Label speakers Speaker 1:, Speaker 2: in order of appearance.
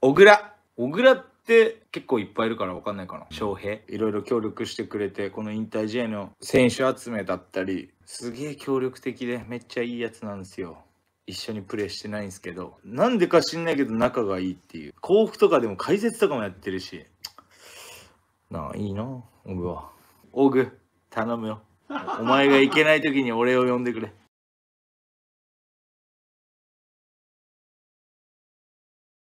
Speaker 1: 小倉。小倉って結構いっぱいいるから分かんないかな。翔平。いろいろ協力してくれて、この引退試合の選手集めだったり、すげえ協力的でめっちゃいいやつなんですよ。一緒にプレーしてないんですけど、なんでか知んないけど仲がいいっていう。甲府とかでも解説とかもやってるし。なあ、いいな、オグは。オグ、頼むよ。お前が行けない時に俺を呼んでくれ。